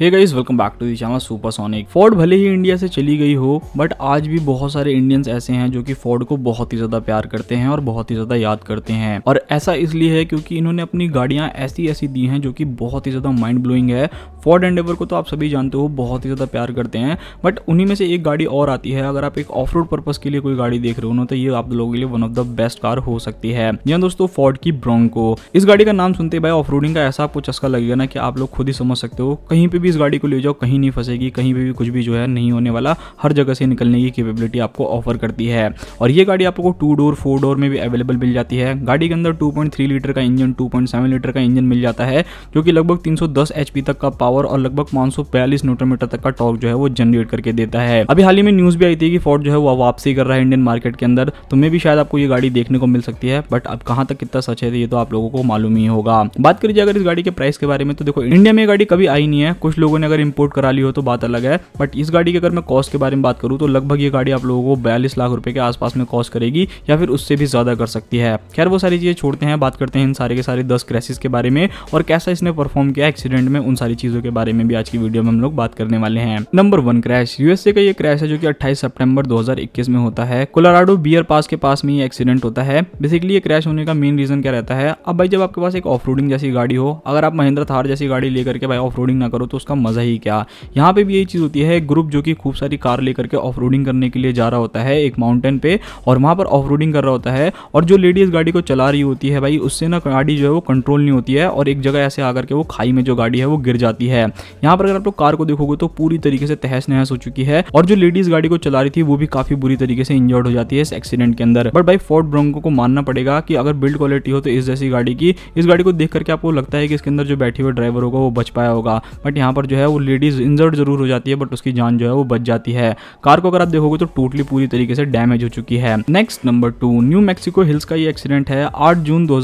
hey guys welcome back to the channel supersonic Ford भले ही India से चली गई हो बट आज भी बहुत सारे इंडियंस ऐसे हैं जो कि फोर्ड को बहुत ही ज्यादा प्यार करते हैं और बहुत ही ज्यादा याद करते हैं और ऐसा इसलिए है क्योंकि इन्होंने अपनी गाड़ियां ऐसी ऐसी दी हैं जो कि बहुत ही ज्यादा माइंड ब्लोइंग है फोर्ड एंडेवर को तो आप सभी जानते हो बहुत ही ज़्यादा प्यार करते हैं बट उन्हीं में से एक गाड़ी और आती है अगर आप एक ऑफ रोड पर्पज़ के लिए कोई गाड़ी देख रहे हो ना तो ये आप लोगों के लिए one of the best car हो सकती है या हाँ दोस्तों फोर्ड की ब्रॉन्को इस गाड़ी का नाम सुनते भाई ऑफ रोडिंग का ऐसा आपको चस्का लगेगा ना कि आप लोग खुद ही समझ सकते हो कहीं पर भी इस गाड़ी को ले जाओ कहीं नहीं फंसेगी कहीं पर भी कुछ भी जो है नहीं होने वाला हर जगह से निकलने की कैपेबिलिटी आपको ऑफर करती है और ये गाड़ी आपको टू डोर फोर डोर में भी अवेलेबल मिल जाती है गाड़ी के अंदर टू लीटर का इंजन टू लीटर का इंजन मिल जाता है जो कि लगभग तीन एचपी तक का पावर पावर और लगभग पांच न्यूटन मीटर तक का टॉर्क जो है वो जनरेट करके देता है अभी हाल ही में न्यूज भी आई थी कि फोर्ड जो है वो वापसी कर रहा है इंडियन मार्केट के अंदर तो मे भी शायद आपको ये गाड़ी देखने को मिल सकती है बट अब कहां तक कितना सच है ये तो आप लोगों को मालूम ही होगा बात करिए अगर इस गाड़ी के प्राइस के बारे में तो देखो इंडिया में गाड़ी कभी आई नहीं है कुछ लोगों ने अगर इम्पोर्ट करा ली हो तो बात अलग है बट इस गाड़ी की अगर मैं कॉस्ट के बारे में बात करूँ तो लगभग ये गाड़ी आप लोगों को बयालीस लाख रुपए के आसपास में कॉस्ट करेगी या फिर उससे भी ज्यादा कर सकती है खैर वो सारी चीजें छोड़ते हैं बात करते हैं इन सारे के सारे दस क्रैसेस के बारे में और कैसा इसने परफॉर्म किया एक्सीडेंट में उन सारी चीजों के बारे में भी आज की वीडियो में हम लोग बात करने वाले हैं नंबर वन क्रैश यूएसए का ये क्रैश है जो कि 28 सितंबर 2021 में होता है कोलाराडो बियर पास के पास में ये एक्सीडेंट होता है बेसिकली ये क्रैश होने का मेन रीजन क्या रहता है अब भाई जब आपके पास एक ऑफ जैसी गाड़ी हो अगर आप महिंद्रा थार जैसी गाड़ी लेकर के भाई ऑफ ना करो तो उसका मजा ही क्या यहाँ पे भी यही चीज होती है ग्रुप जो कि खूब सारी कार लेकर के ऑफ करने के लिए जा रहा होता है एक माउंटेन पे और वहां पर ऑफ कर रहा होता है और जो लेडीज गाड़ी को चला रही होती है भाई उससे ना गाड़ी जो है वो कंट्रोल नहीं होती है और एक जगह ऐसे आकर के वो खाई में जो गाड़ी है वो गिर जाती है है यहाँ पर अगर आप लोग कार को देखोगे तो पूरी तरीके से तहस नहस हो चुकी है और जो लेडीज गाड़ी को चला रही थी वो भी काफी बुरी तरीके से इंजर्ड हो जाती है इस एक्सीडेंट के अंदर बट भाई फोर्ट ब्रोंको को मानना पड़ेगा कि अगर बिल्ड क्वालिटी हो तो इस जैसी गाड़ी की इस गाड़ी को देख करके आपको लगता है कि इसके अंदर जो बैठे हुए ड्राइवर होगा वो बच पाया होगा बट यहाँ पर जो है वो लेडीज इंजर्ड जरूर हो जाती है बट उसकी जान जो है वो बच जाती है कार को अगर आप देखोगे तो टोटली पूरी तरीके से डैमेज हो चुकी है next number two new Mexico hills का ये एक्सीडेंट है आठ जून दो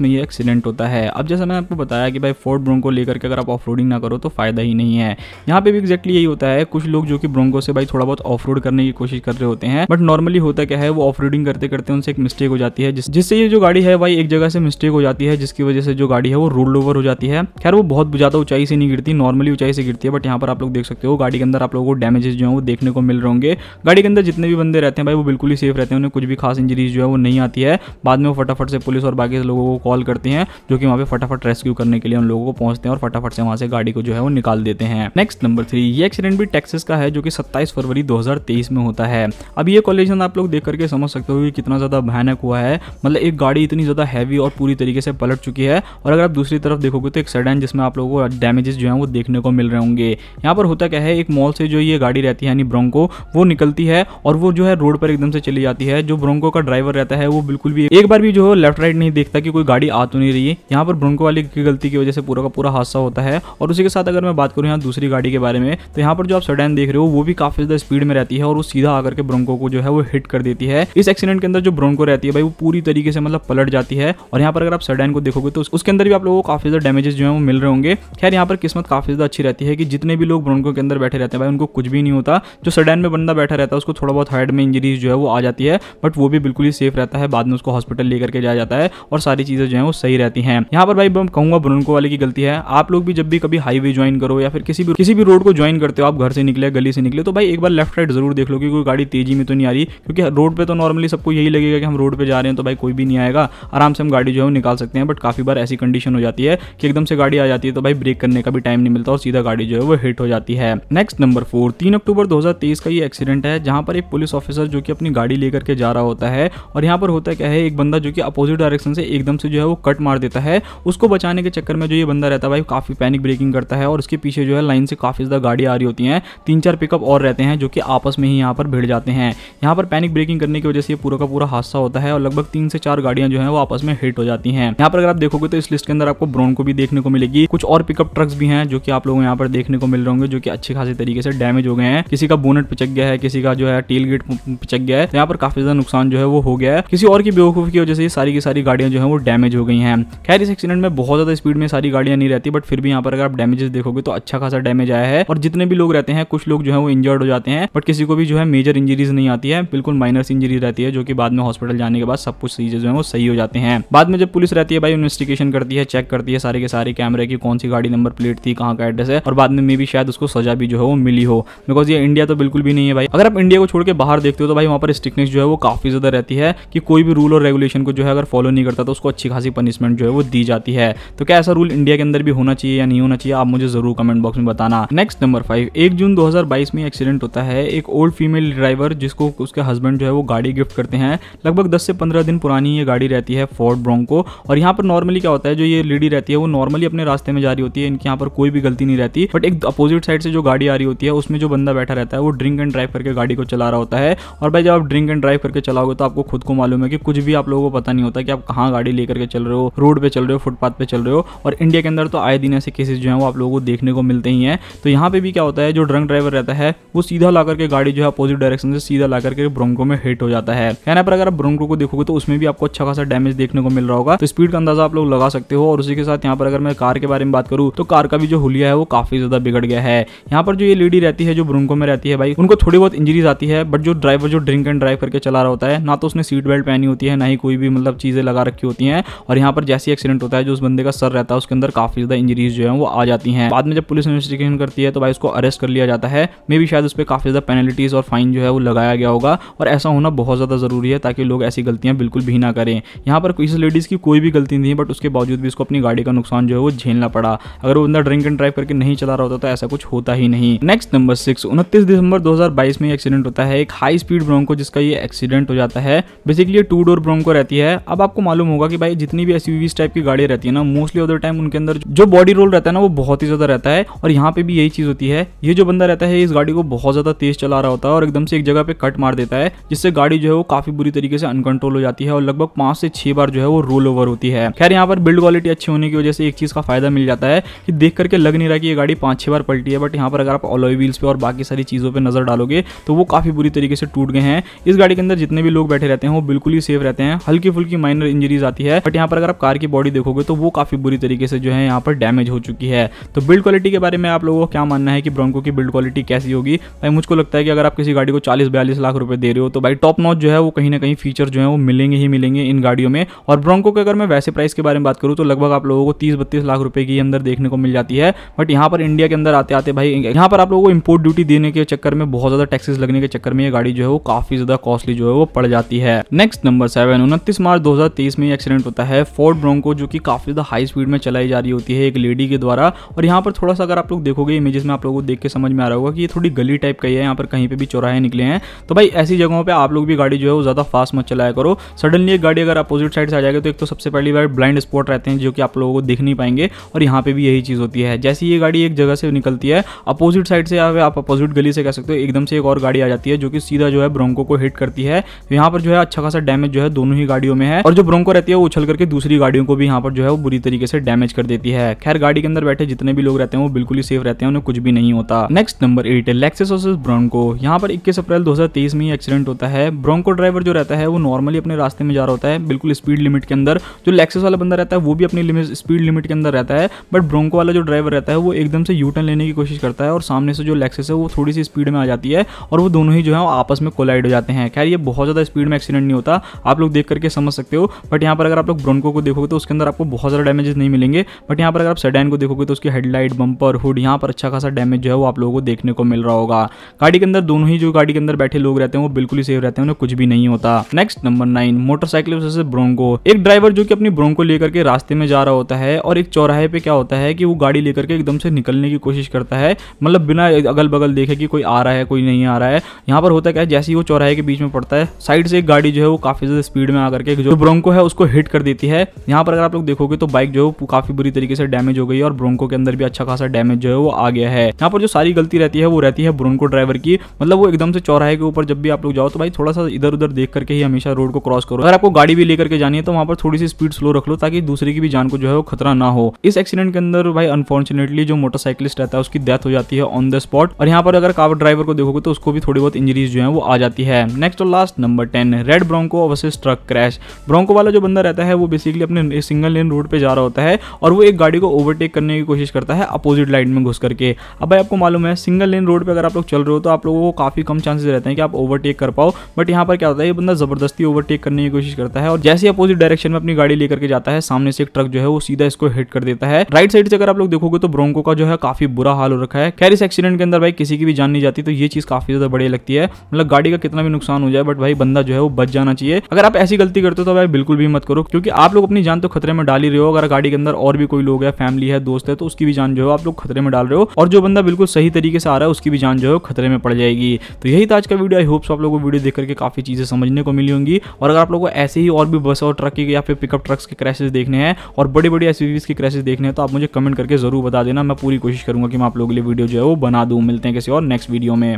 में ये एक्सीडेंट होता है अब जैसा मैंने आपको बताया कि भाई फोर्ट ब्रोंको लेकर के अगर आप ऑफ ना करो तो फ़ायदा ही नहीं है यहाँ पे भी एक्जैक्टली यही होता है कुछ लोग जो कि ब्रोंको से भाई थोड़ा बहुत ऑफ करने की कोशिश कर रहे होते हैं बट नॉर्मली होता क्या है वो ऑफ करते करते उनसे एक मिस्टेक हो जाती है जिससे ये जो गाड़ी है भाई एक जगह से मिस्टेक हो जाती है जिसकी वजह से जो गाड़ी है वो रोल ओवर हो जाती है खैर वो बहुत ज़्यादा ऊंचाई से नहीं गिरती नॉर्मली ऊंचाई से गिरती है बट यहाँ पर आप लोग देख सकते हो गाड़ी के अंदर आप लोगों को डैमेजेस जो है वो देखने को मिल रहे होंगे गाड़ी के अंदर जितने भी बंदे रहते हैं भाई वो बिल्कुल ही सेफ रहते हैं उन्हें कुछ भी खास इंजरीज जो है वो नहीं आती है बाद में वो फटाफट से पुलिस और बाकी लोगों को कॉल करते हैं जो कि वहाँ पे फटाफट रेस्क्यू करने के लिए उन लोगों को पहुंचते हैं और फटाफट से वहाँ से गाड़ी को जो है वो निकाल देते हैं नेक्स्ट नंबर थ्री ये एक्सीडेंट भी टेक्सिस का है जो कि सत्ताईस फरवरी 2023 में होता है अब ये कॉलेजन आप लोग देख करके समझ सकते हो कि कितना ज़्यादा भयानक हुआ है मतलब एक गाड़ी इतनी ज़्यादा हैवी और पूरी तरीके से पलट चुकी है और अगर आप दूसरी तरफ देखोगे तो एक सडन जिसमें आप लोगों को डैमेजेस जो है वो देखने को मिल रहे होंगे यहाँ पर होता क्या है एक मॉल से जो ये गाड़ी रहती है यानी ब्रोंको वो निकलती है और वो जो है रोड पर एकदम से चली जाती है जो ब्रोंको का ड्राइवर रहता है वो बिल्कुल भी एक बार भी जो लेफ्ट राइट नहीं देखता कि कोई गाड़ी आ तो नहीं रही है यहाँ पर ब्रोंको वाली की गलती की वजह से पूरा का पूरा हादसा होता है और उसी के साथ अगर मैं बात करूँ यहाँ दूसरी गाड़ी के बारे में तो यहाँ पर जो आप सडन देख रहे हो वो भी काफी ज्यादा स्पीड में रहती है और वो सीधा आकर के ब्रोंको को जो है वो हिट कर देती है इस एक्सीडेंट के अंदर जो ब्रोंको रहती है भाई वो पूरी तरीके से मतलब पलट जाती है और यहाँ पर अगर आप सडन को देखोगे तो उसके अंदर भी आप लोगों को काफी ज्यादा डैमेजेस जो है वो मिल रहे होंगे खैर यहाँ पर किस्मत काफी ज्यादा अच्छी रहती है कि जितने भी लोग ब्रोंको के अंदर बैठे रहते हैं भाई उनको कुछ भी नहीं होता जो सडन में बंदा बैठा रहता है उसको थोड़ा बहुत हेड में इंजरीज जो है वो आ जाती है बट वो भी बिल्कुल ही सेफ रहता है बाद में उसको हॉस्पिटल लेकर के जाया जाता है और सारी चीजें जो है वो सही रहती है यहाँ पर भाई कहूंगा ब्रोंको वाले की गलती है आप लोग भी जब भी कभी हाईवे ज्वाइन करो या फिर किसी भी किसी भी रोड को ज्वाइन करते हो आप घर से निकले गली से निकले तो भाई एक बार लेफ्ट राइट जरूर देख लो कि कोई गाड़ी तेजी में तो नहीं आ रही क्योंकि रोड पर तो नॉर्मली सबको यही लगेगा कि हम रोड पर जा रहे हैं तो भाई कोई भी नहीं आएगा आराम से हम गाड़ी जो है निकाल सकते हैं बट काफ़ी बार ऐसी कंडीशन हो जाती है कि एकदम से गाड़ी आ जाती है तो भाई ब्रेक करने का भी टाइम नहीं मिलता और सीधा गाड़ी जो है वो हिट हो जाती है नेक्स्ट नंबर फोर तीन अक्टूबर दो का ये एक्सीडेंट है जहां पर एक पुलिस ऑफिसर जो कि अपनी गाड़ी लेकर के जा रहा होता है और यहाँ पर होता क्या है एक बंदा जो कि अपोजिट डायरेक्शन से एकदम से जो है वो कट मार देता है उसको बचाने के चक्कर में जो ये बंदा रहता है भाई काफ़ी पैनिक ब्रेकिंग करता है और इसके पीछे जो है लाइन से काफ़ी ज़्यादा गाड़ी आ रही होती हैं तीन चार पिकअप और रहते हैं जो कि आपस में ही यहाँ पर भिड़ जाते हैं यहाँ पर पैनिक ब्रेकिंग करने की वजह से पूरा का पूरा हादसा होता है और लगभग तीन से चार गाड़ियां जो है वो आपस में हिट हो जाती है यहाँ पर अगर आप देखोगे तो इस लिस्ट के अंदर आपको ब्रोन को भी देखने को मिलेगी कुछ और पिकअप ट्रक्स भी हैं जो कि आप लोगों यहाँ पर देखने को मिल रहे होंगे जो कि अच्छे खासी तरीके से डैमेज हो गए हैं किसी का बोनेट पिचक गया है किसी का जो है टेल गेट पिचक गया है तो यहाँ पर काफी ज्यादा नुकसान जो है वो हो गया है किसी और की बेवकूफ की वजह से सारी की सारी गाड़ियां जो है वो डैमेज हो गई हैं खैर इस एक्सीडेंट में बहुत ज्यादा स्पीड में सारी गाड़ियां नहीं रहती बट फिर भी यहाँ पर अगर आप डैमेजेस देखोगे तो अच्छा खासा डैमेज आया है और जितने भी लोग रहते हैं कुछ लोग जो है वो इंजर्ड हो जाते हैं बट किसी को भी जो है मेजर इंजरीज नहीं आती है बिल्कुल माइनस इंजरी रहती है जो कि बाद में हॉस्पिटल जाने के बाद सब कुछ चीजें जो है वो सही हो जाते हैं बाद में जब पुलिस रहती है भाई इन्वेस्टिगेशन करती है चेक करती है सारे के सारे कैमरे की कौन सी गाड़ी नंबर प्लेट थी कहाँ का एड्रेस है और बाद में मे भी शायद उसको सजा भी जो है वो मिली हो बिकॉज ये इंडिया तो बिल्कुल भी नहीं है भाई अगर आप इंडिया को छोड़ के बाहर देखते हो तो भाई वहाँ पर स्ट्रिकनेस जो है वो काफी ज्यादा रहती है कि कोई भी रूल और रेगुलेशन को जो है अगर फॉलो नहीं करता तो उसको अच्छी खासी पनिशमेंट जो है वो दी जाती है तो क्या ऐसा रूल इंडिया के अंदर भी होना चाहिए या नहीं होना चाहिए आप मुझे जरूर कमेंट बॉक्स में बताना नेक्स्ट नंबर फाइव एक जून 2022 में एक्सीडेंट होता है एक ओल्ड फीमेल ड्राइवर जिसको उसके हस्बैंड जो है वो गाड़ी गिफ्ट करते हैं लगभग दस से पंद्रह दिन पुरानी ये गाड़ी रहती है फोर्ड ब्रोंको और यहाँ पर नॉर्मली क्या होता है जो ये लेडी रहती है वो नॉर्मली अपने रास्ते में जा रही होती है इनके यहाँ पर कोई भी गलती नहीं रहती बट एक अपोजिट साइड से जो गाड़ी आ रही होती है उसमें जो बंदा बैठा रहता है वो ड्रिंक एंड ड्राइव करके गाड़ी को चला रहा होता है और भाई जब आप ड्रिंक एंड ड्राइव करके चलाओगे तो आपको खुद को मालूम है कि कुछ भी आप लोगों को पता नहीं होता कि आप कहाँ गाड़ी लेकर के चल रहे हो रोड पे चल रहे हो फुटपाथ पे चल रहे हो और इंडिया के अंदर तो आए दिन ऐसे केसेस जो है वो आप लोगों को देखने को मिलते ही हैं तो यहाँ पे भी क्या होता है जो ड्रंक ड्राइवर रहता है वो सीधा ला करके गाड़ी जो है अपोजिट डायरेक्शन से सीधा ला करके ब्रोंको में हिट हो जाता है कहना पर अगर आप ब्रोंको को देखोगे तो उसमें भी आपको अच्छा खासा डैमेज देखने को मिल रहा होगा तो स्पीड का अंदाजा आप लोग लगा सकते हो और उसी के साथ यहाँ पर अगर मैं कार के बारे में बात करूँ तो कार का भी जो हुलिया है वो काफी ज्यादा बिगड़ गया है यहाँ पर जो ये लेडी रहती है जो ब्रोंको में रहती है भाई उनको थोड़ी बहुत इंजरीज आती है बट जो ड्राइवर जो ड्रिंक एंड ड्राइव करके चला रहा होता है ना तो उसने सीट बेल्ट पहनी होती है ना ही कोई भी मतलब चीजें लगा रखी होती है और यहाँ पर जैसे एक्सीडेंट होता है जो उस बंदे का सर रहता है उसके अंदर काफी ज्यादा इंजरीज जो है वो आ जाती जाती हैं बाद में जब पुलिस इन्वेस्टिगेशन करती है तो भाई उसको अरेस्ट कर लिया जाता है मे भी शायद उस पर काफी ज्यादा पेनल्टीज और फाइन जो है वो लगाया गया होगा और ऐसा होना बहुत ज्यादा जरूरी है ताकि लोग ऐसी गलतियां बिल्कुल भी ना करें यहाँ पर इस लेडीज की कोई भी गलती नहीं बट उसके बावजूद भी उसको अपनी गाड़ी का नुकसान जो है वो झेलना पड़ा अगर वो बंदा ड्रिंक एंड ड्राइव करके नहीं चला रहा होता तो ऐसा कुछ होता ही नहीं नेक्स्ट नंबर सिक्स उनतीस दिसंबर दो में एक्सीडेंट होता है एक हाई स्पीड ब्रोंको जिसका ये एक्सीडेंट हो जाता है बेसिकली टू डोर ब्रोंको रहती है अब आपको मालूम होगा कि भाई जितनी भी एस टाइप की गाड़ी रहती है ना मोस्टली अदर टाइम उनके अंदर जो बॉडी रोल रहता है ना वो बहुत बहुत ही ज़्यादा रहता है और यहाँ पे भी यही चीज़ होती है ये जो बंदा रहता है इस गाड़ी को बहुत ज़्यादा तेज़ चला रहा होता है और एकदम से एक जगह पे कट मार देता है जिससे गाड़ी जो है वो काफ़ी बुरी तरीके से अनकंट्रोल हो जाती है और लगभग पाँच से छः बार जो है वो रोल ओवर होती है खैर यहाँ पर बिल्ड क्वालिटी अच्छी होने की वजह से एक चीज़ का फायदा मिल जाता है कि देख करके लग नहीं रहा कि ये गाड़ी पाँच छः बार पलटी है बट यहाँ पर अगर आप ऑलोई व्हील्स पे और बाकी सारी चीज़ों पर नज़र डालोगे तो वो काफ़ी बुरी तरीके से टूट गए हैं इस गाड़ी के अंदर जितने भी लोग बैठे रहते हैं वो बिल्कुल ही सेफ रहते हैं हल्की फुल्की माइनर इंजरीज आती है बट यहाँ पर अगर आप कार की बॉडी देखोगे तो वो काफ़ी बुरी तरीके से जो है यहाँ पर डैमेज हो चुकी है है तो बिल्ड क्वालिटी के बारे में आप लोगों को क्या मानना है कि ब्रोंको की बिल्ड क्वालिटी कैसी होगी भाई मुझको लगता है कि अगर आप किसी गाड़ी को चालीस बयालीस लाख रुपये दे रहे हो तो भाई टॉप नॉच जो है वो कहीं ना कहीं फीचर जो है वो मिलेंगे ही मिलेंगे इन गाड़ियों में और ब्रोंको के अगर मैं वैसे प्राइस के बारे में बात करूँ तो लगभग आप लोगों को तीस बत्तीस लाख रुपये के अंदर देखने को मिल जाती है बट यहाँ पर इंडिया के अंदर आते आते भाई यहाँ पर आप लोगों को इम्पोर्ट ड्यूटी देने के चक्कर में बहुत ज़्यादा टैक्सेस लगने के चक्कर में ये गाड़ी जो है वो काफ़ी ज़्यादा कॉस्टली जो है वो पड़ जाती है नेक्स्ट नंबर सेवन उनतीस मार्च 2023 में एक्सीडेंट होता है फोर्ड ब्रोंको जो कि काफ़ी ज़्यादा हाई स्पीड में चलाई जा रही होती है एक लेडी के द्वारा और यहाँ पर थोड़ा सा अगर आप लोग देखोगे इमेजेस में आप लोगों को देख के समझ में आ रहा होगा कि ये थोड़ी गली टाइप का ही है यहाँ पर कहीं पर भी चौराहे निकले हैं तो भाई ऐसी जगहों पर आप लोग भी गाड़ी जो है वो ज़्यादा फास्ट मत चलाया करो सडनली एक गाड़ी अगर अपोजिट साइड से आ जाएगा तो एक तो सबसे पहली बार ब्लाइंड स्पॉट रहते हैं जो कि आप लोगों को देख नहीं पाएंगे और यहाँ पर भी यही चीज़ होती है जैसे ये गाड़ी एक जगह से निकलती है अपोजिट साइड से आप अपोजिट गली से कह सकते हो एकदम से एक और गाड़ी आ जाती है जो कि सीधा जो है ब्रोंको को हिट करती है तो यहाँ पर जो है अच्छा खासा डैमेज जो है दोनों ही गाड़ियों में है और जो ब्रोंको रहती है वो उछल करके दूसरी गाड़ियों को भी यहाँ पर जो है वो बुरी तरीके से डैमेज कर देती है खैर गाड़ी के अंदर बैठे जितने भी लोग रहते हैं वो बिल्कुल ही सेफ रहते हैं उन्हें कुछ भी नहीं होता next number eight Lexus versus Bronco यहाँ पर इक्कीस अप्रैल दो में एक्सीडेंट होता है ब्रॉन्को ड्राइवर जो रहता है वो नॉर्मली अपने रास्ते में जा रहा होता है बिल्कुल स्पीड लिमिट के अंदर जो लेक्सेस वाला बंदा रहता है वो भी अपनी स्पीड लिमिट के अंदर रहता है बट ब्रोंको वाला जो ड्राइवर रहता है वो एकदम से यूटर्न लेने की कोशिश करता है और सामने से जो लेक्सेस है वो थोड़ी सी स्पीड में आ जाती है और वो दोनों ही जो है आपस में कोलाइड हो जाते हैं खैर ये बहुत ज़्यादा स्पीड में एक्सीडेंट नहीं होता आप लोग देख करके समझ सकते हो बट यहाँ पर अगर आप लोग ब्रोंको को देखोगे तो उसके अंदर आपको बहुत ज़्यादा डैमेजेस नहीं मिलेंगे बट यहाँ पर अगर आप सडैन को देखोगे तो उसकी हेडलाइट बम्पर हुड यहाँ पर अच्छा खासा डैमेज जो है वो आप लोगों को देखने को मिल रहा होगा गाड़ी के अंदर दोनों ही जो गाड़ी के अंदर बैठे लोग रहते हैं वो बिल्कुल ही सेफ रहते हैं उन्हें कुछ भी नहीं होता नेक्स्ट नंबर नाइन मोटरसाइकिल जैसे ब्रोंको एक ड्राइवर जो कि अपनी ब्रोंको लेकर के रास्ते में जा रहा होता है और एक चौराहे पे क्या होता है कि वो गाड़ी लेकर के एकदम से निकलने की कोशिश करता है मतलब बिना अगल बगल देखे कि कोई आ रहा है कोई नहीं आ रहा है यहाँ पर होता क्या है जैसे ही वो चौराहे के बीच में पड़ता है साइड से एक गाड़ी जो है वो काफी ज्यादा स्पीड में आकर के जो ब्रोंको है उसको हिट कर देती है यहाँ पर अगर आप लोग देखोगे तो बाइक जो है काफी बुरी तरीके से डैमेज हो गई है और ब्रोंको के अंदर भी अच्छा खासा डैमेज जो है वो आ गया है यहाँ पर जो सारी गलती रहती है वो रहती है ब्रोनको ड्राइवर की मतलब वो एकदम से चौराहे के ऊपर जब भी आप लोग जाओ तो भाई थोड़ा सा इधर उधर देख करके ही हमेशा रोड को क्रॉस करो अगर आपको गाड़ी भी लेकर के जानी है तो वहाँ पर थोड़ी सी स्पीड स्लो रख लो ताकि दूसरे की भी जान को जो है वो खतरा ना हो इस एक्सीडेंट के अंदर भाई अनफॉर्चुनेटली जो मोटरसाइकिलिस्ट रहता है उसकी डेथ हो जाती है ऑन द स्पॉट और यहाँ पर अगर कार ड्राइवर को देखोगे तो उसको भी थोड़ी बहुत इंजरीज जो है वो आ जाती है नेक्स्ट और last number ten red Bronco versus truck crash Bronco वाला जो बंदा रहता है वो बेसिकली अपने सिंगल लेन रोड पे जा रहा होता है और वो एक गाड़ी को ओवरटेक करने की कोशिश करता है अपोजिट लाइन में घुस करके अब भाई आपको मालूम है सिंगल लेन रोड पर अगर आप लोग चल रहे हो तो आप लोगों को काफ़ी कम चांसेस रहते हैं कि आप ओवरटेक कर पाओ बट यहाँ पर क्या होता है ये बंदा ज़बरदस्ती ओवरटेक करने की कोशिश करता है और जैसे अपोजिट डायरेक्शन में अपनी गाड़ी लेकर के जाता है सामने से एक ट्रक जो है वो सीधा इसको हिट कर देता है राइट साइड से अगर आप लोग देखोगे तो ब्रोंको का जो है काफ़ी बुरा हाल हो रखा है खैर इस एक्सीडेंट के अंदर भाई किसी की भी जान नहीं जाती तो ये चीज़ काफ़ी ज़्यादा बढ़िया लगती है मतलब गाड़ी का कितना भी नुकसान हो जाए बट भाई बंदा जो है वो बच जाना चाहिए अगर आप ऐसी गलती करते हो तो भाई बिल्कुल भी मत करो क्योंकि आप लोग अपनी जान तो खतरे में डाल ही रहे हो अगर गाड़ी के अंदर और भी कोई लोग है फैमिली है दोस्त है तो उसकी भी जान जो है आप लोग खतरे में डाल रहे हो और जो बंदा बिल्कुल सही तरीके से आ रहा है उसकी भी जान जो है खतरे में पड़ जाएगी तो यही था आज का वीडियो आई होप्स आप लोगों को वीडियो देख करके काफ़ी चीज़ें समझने को मिली होंगी और अगर आप लोगों को ऐसे ही और भी बस और ट्रक या फिर पिकअप ट्रक्स के क्रैशेज देखने हैं और बड़े बड़े एस के क्रैशेज देखने हैं तो आप मुझे कमेंट करके जरूर बता देना मैं पूरी कोशिश करूंगा कि मैं आप लोगों के लिए वीडियो जो है वो बना दूँ मिलते हैं किसी और नेक्स्ट वीडियो में